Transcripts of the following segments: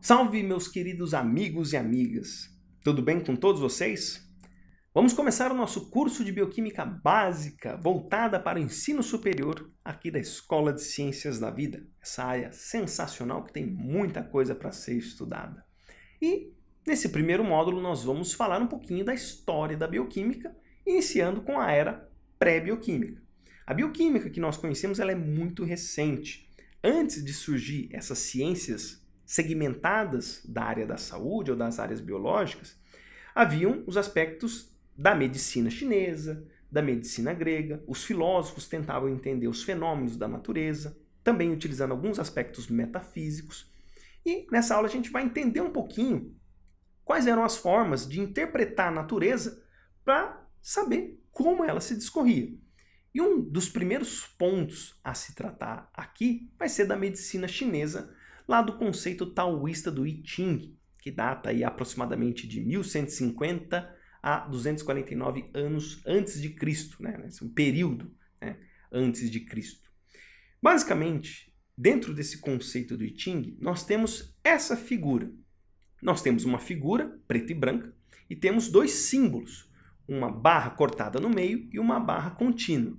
Salve, meus queridos amigos e amigas! Tudo bem com todos vocês? Vamos começar o nosso curso de Bioquímica Básica voltada para o ensino superior aqui da Escola de Ciências da Vida, essa área sensacional que tem muita coisa para ser estudada. E nesse primeiro módulo nós vamos falar um pouquinho da história da bioquímica, iniciando com a era pré-bioquímica. A bioquímica que nós conhecemos ela é muito recente. Antes de surgir essas ciências segmentadas da área da saúde ou das áreas biológicas, haviam os aspectos da medicina chinesa, da medicina grega, os filósofos tentavam entender os fenômenos da natureza, também utilizando alguns aspectos metafísicos. E nessa aula a gente vai entender um pouquinho quais eram as formas de interpretar a natureza para saber como ela se discorria. E um dos primeiros pontos a se tratar aqui vai ser da medicina chinesa lá do conceito taoísta do I Ching, que data aí aproximadamente de 1150 a 249 anos antes de Cristo, né? Esse é um período né? antes de Cristo. Basicamente, dentro desse conceito do I Ching, nós temos essa figura. Nós temos uma figura preta e branca e temos dois símbolos, uma barra cortada no meio e uma barra contínua.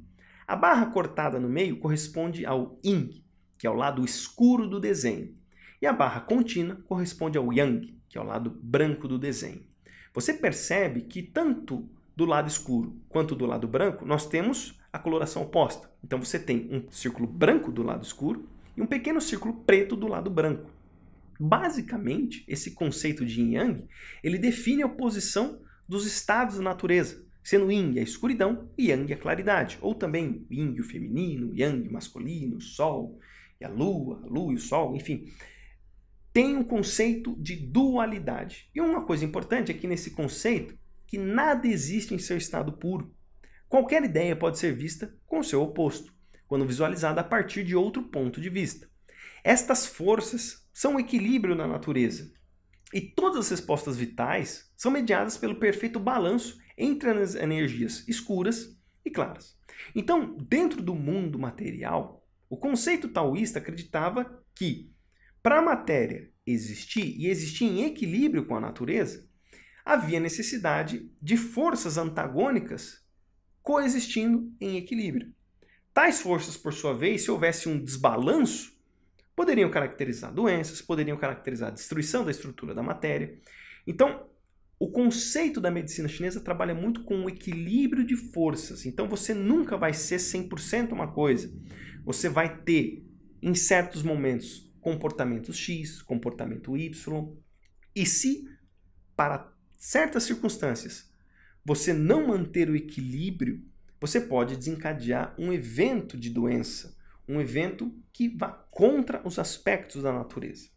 A barra cortada no meio corresponde ao Ying, que é o lado escuro do desenho, e a barra contínua corresponde ao yang, que é o lado branco do desenho. Você percebe que tanto do lado escuro quanto do lado branco, nós temos a coloração oposta. Então você tem um círculo branco do lado escuro e um pequeno círculo preto do lado branco. Basicamente, esse conceito de yin yang, ele define a oposição dos estados da natureza, sendo yin a escuridão e yang a claridade, ou também yin o feminino, yang o masculino, o sol e a lua, a lua e o sol, enfim tem um conceito de dualidade. E uma coisa importante é que nesse conceito que nada existe em seu estado puro. Qualquer ideia pode ser vista com seu oposto, quando visualizada a partir de outro ponto de vista. Estas forças são o equilíbrio na natureza. E todas as respostas vitais são mediadas pelo perfeito balanço entre as energias escuras e claras. Então, dentro do mundo material, o conceito taoísta acreditava que para a matéria existir e existir em equilíbrio com a natureza, havia necessidade de forças antagônicas coexistindo em equilíbrio. Tais forças, por sua vez, se houvesse um desbalanço, poderiam caracterizar doenças, poderiam caracterizar a destruição da estrutura da matéria. Então, o conceito da medicina chinesa trabalha muito com o equilíbrio de forças. Então você nunca vai ser 100% uma coisa. Você vai ter, em certos momentos, comportamento X, comportamento Y. E se, para certas circunstâncias, você não manter o equilíbrio, você pode desencadear um evento de doença, um evento que vá contra os aspectos da natureza.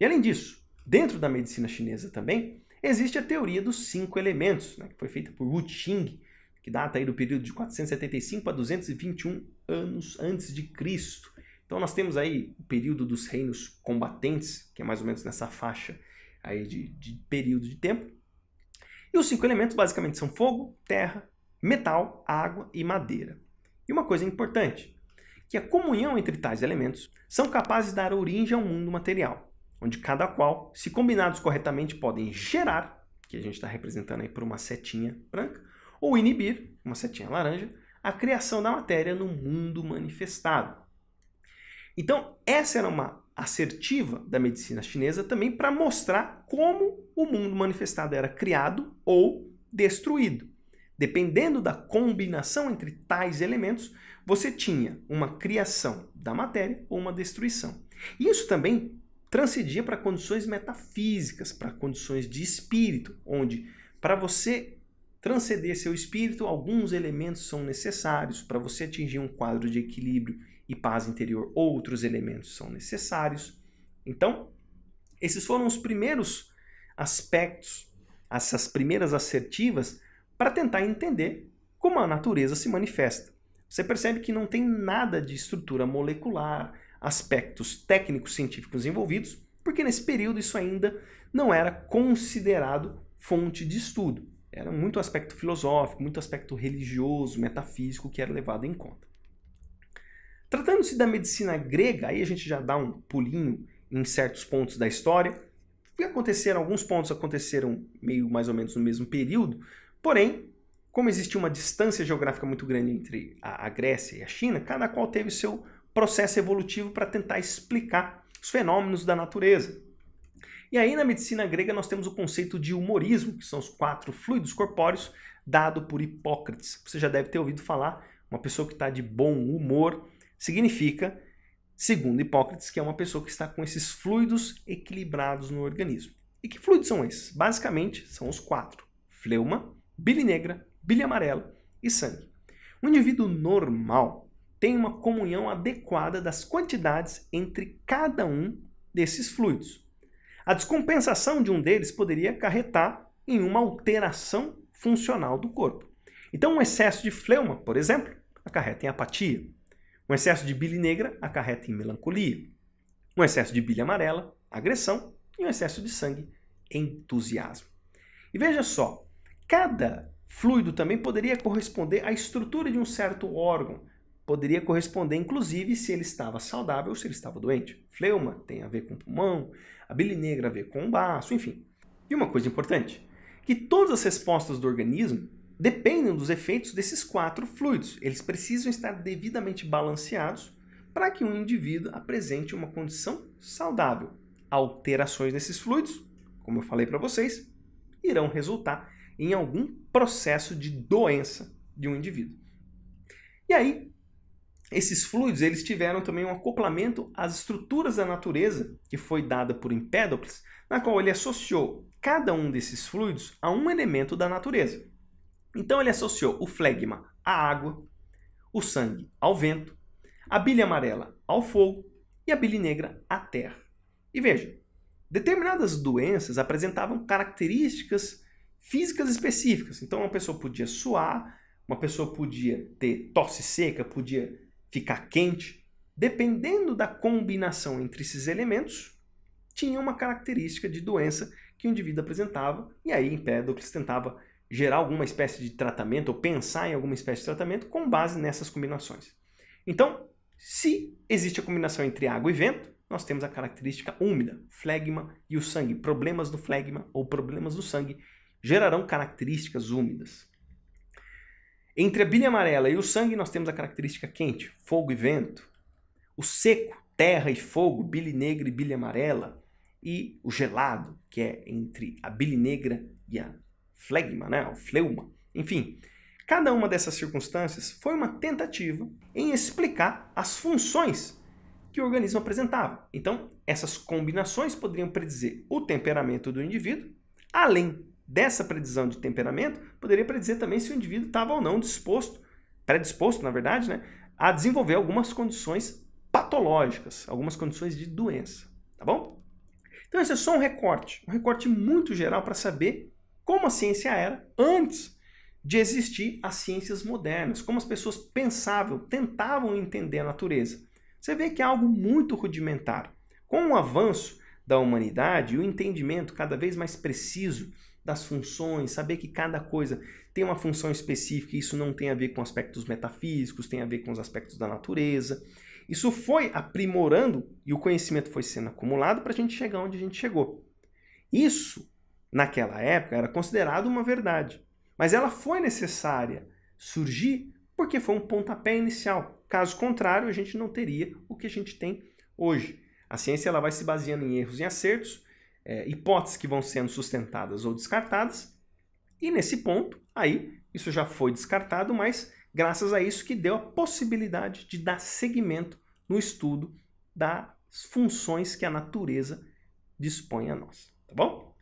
E além disso, dentro da medicina chinesa também, existe a teoria dos cinco elementos, né, que foi feita por Wu Qing, que data aí do período de 475 a 221 anos antes de Cristo. Então nós temos aí o período dos reinos combatentes, que é mais ou menos nessa faixa aí de, de período de tempo. E os cinco elementos basicamente são fogo, terra, metal, água e madeira. E uma coisa importante, que a comunhão entre tais elementos são capazes de dar origem ao mundo material, onde cada qual, se combinados corretamente, podem gerar, que a gente está representando aí por uma setinha branca, ou inibir, uma setinha laranja, a criação da matéria no mundo manifestado. Então, essa era uma assertiva da medicina chinesa também para mostrar como o mundo manifestado era criado ou destruído. Dependendo da combinação entre tais elementos, você tinha uma criação da matéria ou uma destruição. Isso também transcendia para condições metafísicas, para condições de espírito, onde para você transcender seu espírito, alguns elementos são necessários para você atingir um quadro de equilíbrio e paz interior. Outros elementos são necessários. Então, esses foram os primeiros aspectos, essas primeiras assertivas, para tentar entender como a natureza se manifesta. Você percebe que não tem nada de estrutura molecular, aspectos técnicos científicos envolvidos, porque nesse período isso ainda não era considerado fonte de estudo. Era muito aspecto filosófico, muito aspecto religioso, metafísico que era levado em conta. Tratando-se da medicina grega, aí a gente já dá um pulinho em certos pontos da história. E aconteceram, alguns pontos aconteceram meio mais ou menos no mesmo período, porém, como existia uma distância geográfica muito grande entre a, a Grécia e a China, cada qual teve seu processo evolutivo para tentar explicar os fenômenos da natureza. E aí, na medicina grega, nós temos o conceito de humorismo, que são os quatro fluidos corpóreos, dado por Hipócrates. Você já deve ter ouvido falar, uma pessoa que está de bom humor Significa, segundo Hipócrates, que é uma pessoa que está com esses fluidos equilibrados no organismo. E que fluidos são esses? Basicamente, são os quatro: fleuma, bile negra, bile amarela e sangue. Um indivíduo normal tem uma comunhão adequada das quantidades entre cada um desses fluidos. A descompensação de um deles poderia acarretar em uma alteração funcional do corpo. Então, um excesso de fleuma, por exemplo, acarreta em apatia. Um excesso de bile negra acarreta em melancolia. Um excesso de bile amarela, agressão. E um excesso de sangue, entusiasmo. E veja só, cada fluido também poderia corresponder à estrutura de um certo órgão. Poderia corresponder, inclusive, se ele estava saudável ou se ele estava doente. Fleuma tem a ver com o pulmão, a bile negra a ver com o baço, enfim. E uma coisa importante, que todas as respostas do organismo dependem dos efeitos desses quatro fluidos. Eles precisam estar devidamente balanceados para que um indivíduo apresente uma condição saudável. Alterações nesses fluidos, como eu falei para vocês, irão resultar em algum processo de doença de um indivíduo. E aí, esses fluidos eles tiveram também um acoplamento às estruturas da natureza que foi dada por Empédocles, na qual ele associou cada um desses fluidos a um elemento da natureza. Então ele associou o flegma à água, o sangue ao vento, a bile amarela ao fogo e a bile negra à terra. E veja, determinadas doenças apresentavam características físicas específicas. Então uma pessoa podia suar, uma pessoa podia ter tosse seca, podia ficar quente. Dependendo da combinação entre esses elementos, tinha uma característica de doença que o indivíduo apresentava, e aí Empédocles tentava gerar alguma espécie de tratamento ou pensar em alguma espécie de tratamento com base nessas combinações. Então, se existe a combinação entre água e vento, nós temos a característica úmida, flegma e o sangue. Problemas do flegma ou problemas do sangue gerarão características úmidas. Entre a bilha amarela e o sangue, nós temos a característica quente, fogo e vento. O seco, terra e fogo, bile negra e bilha amarela. E o gelado, que é entre a bile negra e a flegma, né? o fleuma. Enfim, cada uma dessas circunstâncias foi uma tentativa em explicar as funções que o organismo apresentava. Então, essas combinações poderiam predizer o temperamento do indivíduo, além dessa predição de temperamento, poderia predizer também se o indivíduo estava ou não disposto, predisposto, na verdade, né, a desenvolver algumas condições patológicas, algumas condições de doença, tá bom? Então esse é só um recorte, um recorte muito geral para saber como a ciência era antes de existir as ciências modernas, como as pessoas pensavam, tentavam entender a natureza. Você vê que é algo muito rudimentar. Com o avanço da humanidade e o entendimento cada vez mais preciso das funções, saber que cada coisa tem uma função específica, isso não tem a ver com aspectos metafísicos, tem a ver com os aspectos da natureza. Isso foi aprimorando e o conhecimento foi sendo acumulado para a gente chegar onde a gente chegou. Isso naquela época era considerado uma verdade. Mas ela foi necessária surgir porque foi um pontapé inicial. Caso contrário, a gente não teria o que a gente tem hoje. A ciência ela vai se baseando em erros e acertos, é, hipóteses que vão sendo sustentadas ou descartadas, e nesse ponto, aí, isso já foi descartado, mas graças a isso que deu a possibilidade de dar seguimento no estudo das funções que a natureza dispõe a nós, tá bom?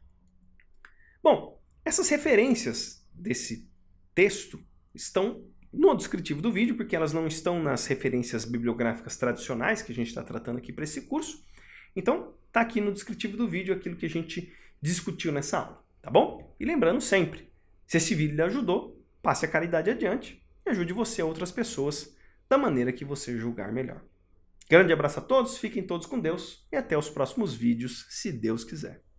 Bom, essas referências desse texto estão no descritivo do vídeo, porque elas não estão nas referências bibliográficas tradicionais que a gente está tratando aqui para esse curso. Então, está aqui no descritivo do vídeo aquilo que a gente discutiu nessa aula, tá bom? E lembrando sempre, se esse vídeo lhe ajudou, passe a caridade adiante e ajude você a outras pessoas da maneira que você julgar melhor. Grande abraço a todos, fiquem todos com Deus e até os próximos vídeos, se Deus quiser.